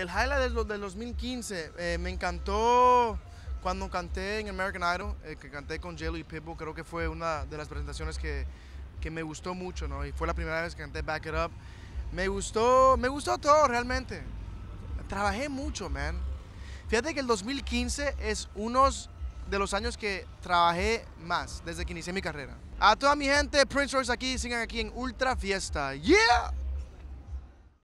El highlight del, 2015, eh, me encantó cuando canté en American Idol, eh, que canté con Jello y Pitbull, creo que fue una de las presentaciones que, que, me gustó mucho, ¿no? Y fue la primera vez que canté Back It Up. Me gustó, me gustó todo realmente. Trabajé mucho, man. Fíjate que el 2015 es uno de los años que trabajé más desde que inicié mi carrera. A toda mi gente, Prince Royce aquí, sigan aquí en Ultra Fiesta. ¡Yeah!